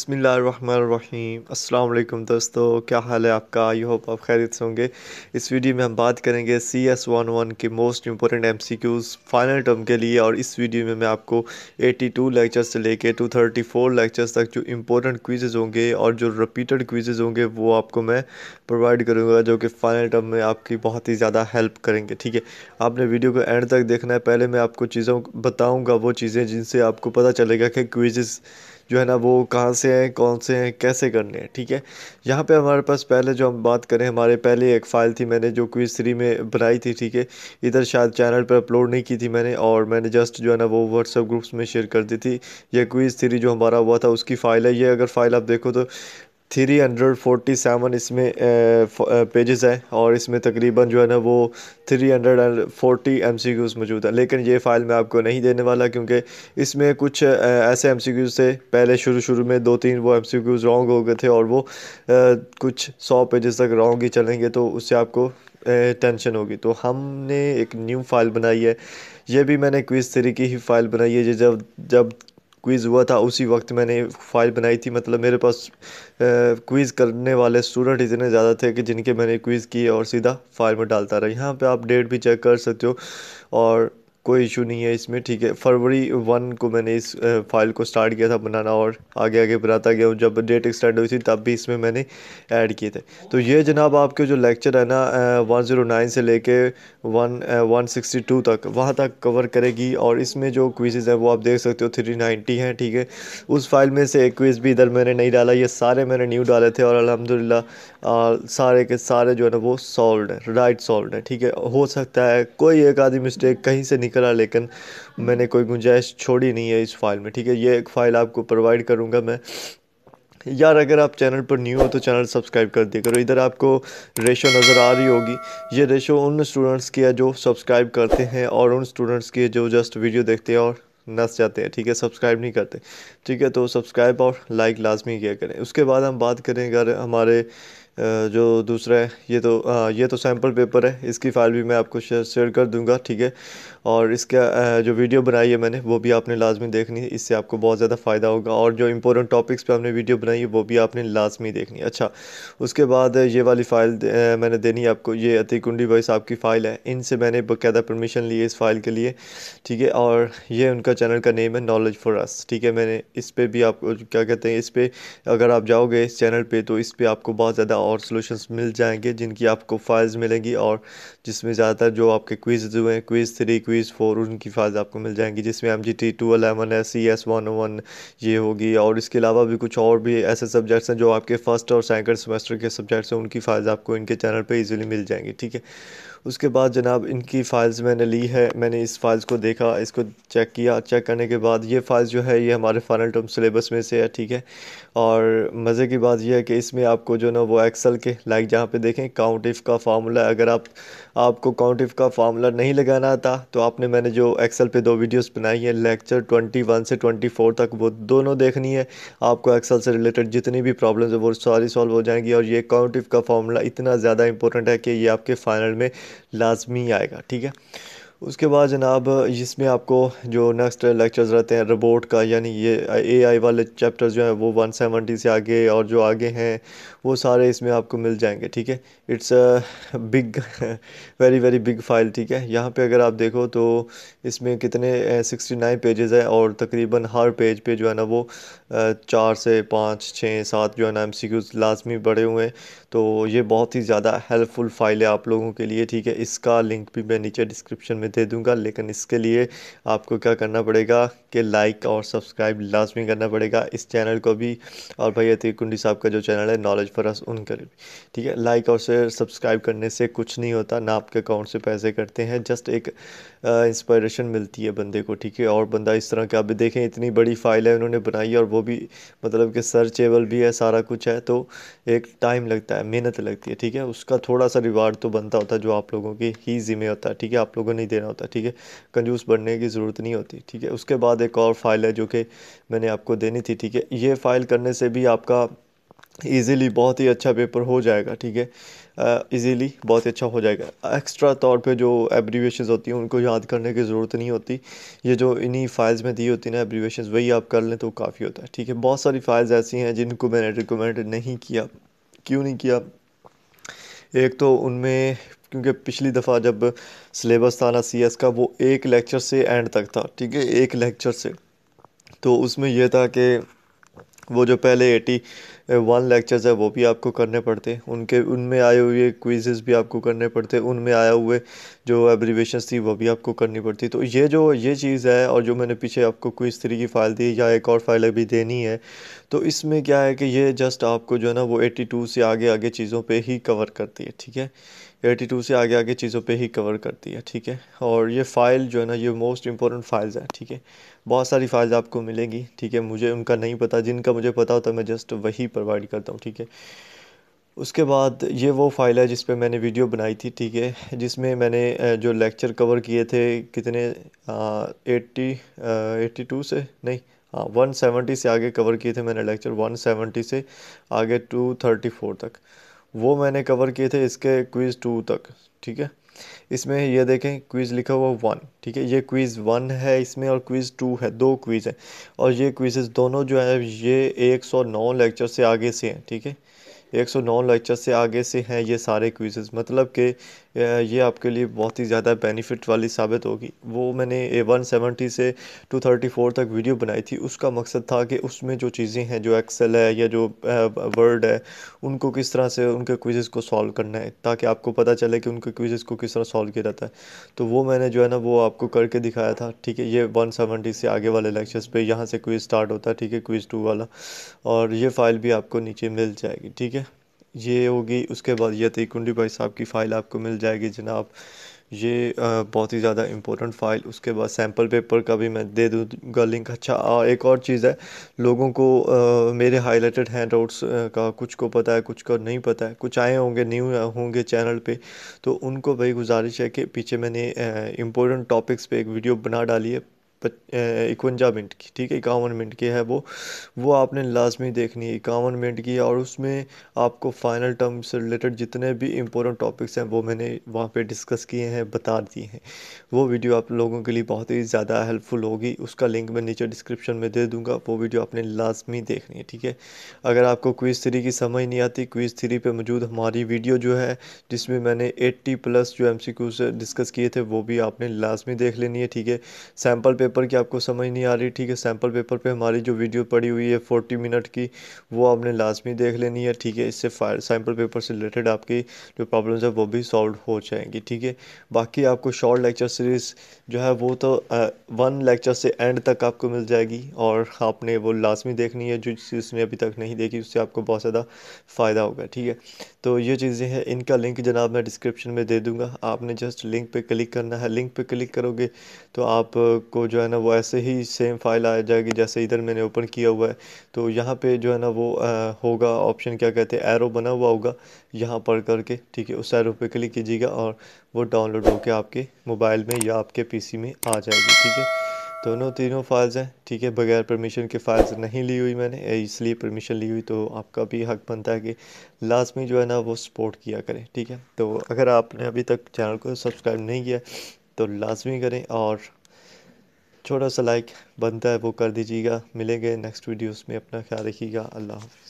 बिसमीम् अल्लाम दोस्तों क्या हाल है आपका आई होप आप खैरियत से होंगे इस वीडियो में हम बात करेंगे सी एस वन वन के most important M C Qs final term के लिए और इस वीडियो में मैं आपको एटी टू लेक्चर से लेकर टू थर्टी फोर लेक्चर्स तक जो इम्पोर्टेंट क्विजेज़ होंगे और जो रिपीटेड क्विजेज़ होंगे वो आपको मैं प्रोवाइड करूँगा जो कि फ़ाइनल टर्म में आपकी बहुत ही ज़्यादा हेल्प करेंगे ठीक है आपने वीडियो को एंड तक देखना है पहले मैं आपको चीज़ों बताऊँगा वो चीज़ें जिनसे आपको पता चलेगा कि क्विजेज़ जो है ना वो कहाँ से हैं कौन से हैं कैसे करने हैं ठीक है यहाँ पे हमारे पास पहले जो हम बात करें हमारे पहले एक फ़ाइल थी मैंने जो क्विज थ्री में बनाई थी ठीक है इधर शायद चैनल पर अपलोड नहीं की थी मैंने और मैंने जस्ट जो है ना वो व्हाट्सअप ग्रुप्स में शेयर कर दी थी यह क्विज़ थ्री जो हमारा हुआ था उसकी फ़ाइल है ये अगर फ़ाइल आप देखो तो थ्री हंड्रेड फोर्टी सेवन इसमें पेजेस है और इसमें तकरीबन जो है ना वो three hundred and forty M C Qs मौजूद है लेकिन ये फ़ाइल मैं आपको नहीं देने वाला क्योंकि इसमें कुछ ऐसे एम सी क्यूज़ थे पहले शुरू शुरू में दो तीन वो एम सी क्यूज़ रॉन्ग हो गए थे और वो कुछ सौ पेजेस तक रॉन्ग ही चलेंगे तो उससे आपको टेंशन होगी तो हमने एक न्यू फाइल बनाई है ये भी मैंने क्विज़ थ्री की ही फाइल बनाई है जब जब क्विज़ हुआ था उसी वक्त मैंने फाइल बनाई थी मतलब मेरे पास क्विज़ करने वाले स्टूडेंट इतने ज़्यादा थे कि जिनके मैंने क्विज़ किए और सीधा फाइल में डालता रहा यहाँ पे आप डेट भी चेक कर सकते हो और कोई इशू नहीं है इसमें ठीक है फरवरी वन को मैंने इस फाइल को स्टार्ट किया था बनाना और आगे आगे बनाता गया जब डेट एक्सटेंड हुई थी तब भी इसमें मैंने ऐड किए थे तो ये जनाब आपके जो लेक्चर है ना वन ज़ीरो नाइन से लेके वन वन सिक्सटी टू तक वहाँ तक कवर करेगी और इसमें जो क्विज हैं वो आप देख सकते हो थ्री नाइन्टी हैं ठीक है उस फाइल में से एक क्विज़ भी इधर मैंने नहीं डाला ये सारे मैंने न्यू डाले थे और अलहमदिल्ला सारे के सारे जो है ना वो सॉल्व है राइट सॉल्व है ठीक है हो सकता है कोई एक आधी मिस्टेक कहीं से निकल करा लेकिन मैंने कोई गुंजाइश छोड़ी नहीं है इस फाइल में ठीक है ये एक फ़ाइल आपको प्रोवाइड करूँगा मैं यार अगर आप चैनल पर न्यू हो तो चैनल सब्सक्राइब कर दिया करो इधर आपको रेशो नज़र आ रही होगी ये रेशो उन स्टूडेंट्स की है जो सब्सक्राइब करते हैं और उन स्टूडेंट्स की है जो जस्ट वीडियो देखते हैं और नस जाते हैं ठीक है सब्सक्राइब नहीं करते ठीक है तो सब्सक्राइब और लाइक लाजमी किया करें उसके बाद हम बात करें अगर हमारे जो दूसरा है ये तो ये तो सैम्पल पेपर है इसकी फ़ाइल भी मैं आपको शेयर कर दूँगा ठीक है और इसका जो वीडियो बनाई है मैंने वो भी आपने लाजमी देखनी है इससे आपको बहुत ज़्यादा फ़ायदा होगा और जो इंपॉर्टेंट टॉपिक्स पे हमने वीडियो बनाई है वो भी आपने लाजमी देखनी है अच्छा उसके बाद ये वाली फ़ाइल मैंने देनी है आपको ये अति कुंडी भाई साहब की फ़ाइल है इनसे मैंने बकायदा परमिशन ली है इस फ़ाइल के लिए ठीक है और ये उनका चैनल का नेम है नॉलेज फॉर अस ठीक है मैंने इस पर भी आपको क्या कहते हैं इस पर अगर आप जाओगे इस चैनल पर तो इस पर आपको बहुत ज़्यादा और सॉल्यूशंस मिल जाएंगे जिनकी आपको फाइल्स मिलेंगी और जिसमें ज़्यादातर जो आपके क्विज जो हैं क्विज़ थ्री क्विज़ फोर उनकी फाइल्स आपको मिल जाएंगी जिसमें M G T two eleven है सी एस वन वन ये होगी और इसके अलावा भी कुछ और भी ऐसे सब्जेक्ट्स हैं जो आपके फर्स्ट और सेकेंड सेमेस्टर के सब्जेक्ट्स हैं उनकी फाइल्स आपको इनके चैनल पर ईजिली मिल जाएंगी ठीक है उसके बाद जनाब इनकी फ़ाइल्स मैंने ली है मैंने इस फाइल्स को देखा इसको चेक किया चेक करने के बाद ये फाइल्स जो है ये हमारे फाइनल टर्म सिलेबस में से है ठीक है और मज़े की बात यह है कि इसमें आपको जो ना वो एक्सल के लाइक जहाँ पे देखें काउंट इफ़ का फार्मूला अगर आप आपको काउंट इफ़ का फार्मूला नहीं लगाना था तो आपने मैंने जो एक्सल पे दो वीडियोस बनाई हैं लेक्चर 21 से 24 तक वो दोनों देखनी है आपको एक्सल से रिलेटेड जितनी भी प्रॉब्लम्स है वो सारी सॉल्व हो जाएंगी और ये काउंट इफ़ का फार्मूला इतना ज़्यादा इंपॉर्टेंट है कि ये आपके फाइनल में लाजमी आएगा ठीक है उसके बाद जनाब इसमें आपको जो नेक्स्ट लेक्चर्स रहते हैं रोबोट का यानी ये एआई वाले चैप्टर्स जो हैं वो वन सेवनटी से आगे और जो आगे हैं वो सारे इसमें आपको मिल जाएंगे ठीक है it's a big very very big file ठीक है यहाँ पे अगर आप देखो तो इसमें कितने सिक्सटी नाइन पेजेज़ हैं और तकरीबन हर पेज पे जो है ना वो चार से पाँच छः सात जो है ना एम सी क्यूज़ लाजमी बड़े हुए हैं तो ये बहुत ही ज़्यादा हेल्पफुल फाइल है आप लोगों के लिए ठीक है इसका लिंक भी मैं नीचे डिस्क्रिप्शन में में दे दूंगा लेकिन इसके लिए आपको क्या करना पड़ेगा कि लाइक और सब्सक्राइब लाजमी करना पड़ेगा इस चैनल को भी और भाई अतीक कुंडी साहब का जो चैनल है नॉलेज फॉर अस उनका भी ठीक है लाइक और शेयर सब्सक्राइब करने से कुछ नहीं होता ना आपके अकाउंट से पैसे करते हैं जस्ट एक इंस्पायरेशन मिलती है बंदे को ठीक है और बंदा इस तरह का आप देखें इतनी बड़ी फ़ाइल है उन्होंने बनाई और वो भी मतलब कि सर्चेबल भी है सारा कुछ है तो एक टाइम लगता है मेहनत लगती है ठीक है उसका थोड़ा सा रिवार्ड तो बनता होता है जो आप लोगों की ही ज़िम्मे होता है ठीक है आप लोगों ने दे देना होता है ठीक है कंजूस बढ़ने की ज़रूरत नहीं होती ठीक है उसके बाद एक और फाइल है जो कि मैंने आपको देनी थी ठीक है ये फाइल करने से भी आपका ईज़िली बहुत ही अच्छा पेपर हो जाएगा ठीक है ईज़िली बहुत ही अच्छा हो जाएगा एक्स्ट्रा तौर पे जो एब्रीवेशन होती हैं उनको याद करने की ज़रूरत नहीं होती ये जो इन्हीं फाइल्स में दी होती है ना एब्रीवेशन वही आप कर लें तो काफ़ी होता है ठीक है बहुत सारी फाइल्स ऐसी हैं जिनको मैंने रिकमेंड नहीं किया क्यों नहीं किया एक तो उनमें क्योंकि पिछली दफ़ा जब सिलेबस था ना सी का वो एक लेक्चर से एंड तक था ठीक है एक लेक्चर से तो उसमें यह था कि वो जो पहले एटी वन लेक्चर्स है वो भी आपको करने पड़ते उनके उनमें आए हुए क्विजेज़ भी आपको करने पड़ते उनमें आया हुए जो एब्रीवेशन थी वो भी आपको करनी पड़ती तो ये जो ये चीज़ है और जो मैंने पीछे आपको क्विज थ्री की फ़ाइल दी या एक और फाइल अभी देनी है तो इसमें क्या है कि ये जस्ट आपको जो है ना वो एटी टू से आगे आगे चीज़ों पर ही कवर करती है ठीक है 82 से आगे आगे चीज़ों पे ही कवर करती है ठीक है और ये फ़ाइल जो है ना ये मोस्ट इंपॉर्टेंट फाइल्स हैं ठीक है बहुत सारी फाइल्स आपको मिलेंगी ठीक है मुझे उनका नहीं पता जिनका मुझे पता होता मैं जस्ट वही प्रोवाइड करता हूँ ठीक है उसके बाद ये वो फाइल है जिस पर मैंने वीडियो बनाई थी ठीक है जिसमें मैंने जो लेक्चर कवर किए थे कितने एट्टी एट्टी टू से नहीं हाँ वन सेवेंटी से आगे कवर किए थे मैंने लेक्चर वन सेवेंटी से आगे टू थर्टी फोर तक वो मैंने कवर किए थे इसके क्विज़ टू तक ठीक है इसमें ये देखें क्विज़ लिखा हुआ वन ठीक है ये क्विज़ वन है इसमें और क्विज़ टू है दो क्विज़ हैं और ये क्विज़ दोनों जो है ये एक सौ नौ लेक्चर से आगे से हैं ठीक है एक सौ नौ लेक्चर से आगे से हैं ये सारे क्विज़ मतलब कि ये आपके लिए बहुत ही ज़्यादा बेनिफिट वाली साबित होगी वो मैंने ए वन सेवेंटी से टू थर्टी फोर तक वीडियो बनाई थी उसका मकसद था कि उसमें जो चीज़ें हैं जो एक्सेल है या जो वर्ड है उनको किस तरह से उनके क्विजेस को सॉल्व करना है ताकि आपको पता चले कि उनके क्विज़ को किस तरह सॉल्व किया जाता है तो वो मैंने जो है ना वो आपको करके दिखाया था ठीक है ये वन सेवेंटी से आगे वाले लेक्चर्स पर यहाँ से क्विज़ स्टार्ट होता है ठीक है क्विज़ टू वाला और ये फ़ाइल भी आपको नीचे मिल जाएगी ठीक है ये होगी उसके बाद ये कुंडी भाई साहब की फ़ाइल आपको मिल जाएगी जनाब ये बहुत ही ज़्यादा इम्पोर्टेंट फाइल उसके बाद सैम्पल पेपर का भी मैं दे दूँगा लिंक अच्छा आ, एक और चीज़ है लोगों को आ, मेरे हाईलाइटेड हैंड आउट्स का कुछ को पता है कुछ को नहीं पता है कुछ आए होंगे न्यू होंगे चैनल पे तो उनको भाई गुजारिश है कि पीछे मैंने इम्पोर्टेंट टॉपिक्स पे एक वीडियो बना डाली है इक्वंजा मिनट की ठीक है इक्यावन मिनट की है वो वो आपने लाजमी देखनी है इक्यावन मिनट की और उसमें आपको फाइनल टर्म से रिलेटेड जितने भी इम्पोर्टेंट टॉपिक्स हैं वो मैंने वहाँ पे डिस्कस किए हैं बता दिए हैं वो वीडियो आप लोगों के लिए बहुत ही ज़्यादा हेल्पफुल होगी उसका लिंक मैं नीचे डिस्क्रिप्शन में दे दूँगा वो वीडियो आपने लाजमी देखनी है ठीक है अगर आपको क्विज़ थ्री की समझ नहीं आती क्विज़ थ्री पर मौजूद हमारी वीडियो जो है जिसमें मैंने एट्टी प्लस जो एम डिस्कस किए थे वो भी आपने लाजमी देख लेनी है ठीक है सैम्पल पेपर पेपर की आपको समझ नहीं आ रही ठीक है सैम्पल पेपर पे हमारी जो वीडियो पड़ी हुई है फोर्टी मिनट की वो आपने लाजमी देख लेनी है ठीक है इससे सैम्पल पेपर से रिलेटेड आपकी जो प्रॉब्लम्स है वो भी सॉल्व हो जाएंगी ठीक है बाकी आपको शॉर्ट लेक्चर सीरीज़ जो है वो तो वन लेक्चर से एंड तक आपको मिल जाएगी और आपने वो लाजमी देखनी है जो जिसने अभी तक नहीं देखी उससे आपको बहुत ज़्यादा फ़ायदा होगा ठीक है तो ये चीज़ें हैं इनका लिंक जनाब मैं डिस्क्रिप्शन में दे दूँगा आपने जस्ट लिंक पर क्लिक करना है लिंक पर क्लिक करोगे तो आपको जो जो है ना वो ऐसे ही सेम फाइल आ जाएगी जैसे इधर मैंने ओपन किया हुआ है तो यहाँ पे जो है ना वो आ, होगा ऑप्शन क्या कहते हैं एरो बना हुआ होगा यहाँ पर करके ठीक है उस एरो पे क्लिक कीजिएगा और वो डाउनलोड होकर आपके मोबाइल में या आपके पी में आ जाएगी ठीक है दोनों तीनों फाइल्स हैं ठीक है बगैर परमिशन के फाइल्स नहीं ली हुई मैंने इसलिए परमिशन ली हुई तो आपका भी हक बनता है कि लाजमी जो है ना वो सपोर्ट किया करें ठीक है तो अगर आपने अभी तक चैनल को सब्सक्राइब नहीं किया तो लाजमी करें और छोटा सा लाइक बनता है वो कर दीजिएगा मिलेंगे नेक्स्ट वीडियोस में अपना ख्याल रखिएगा अल्लाह हाफिज़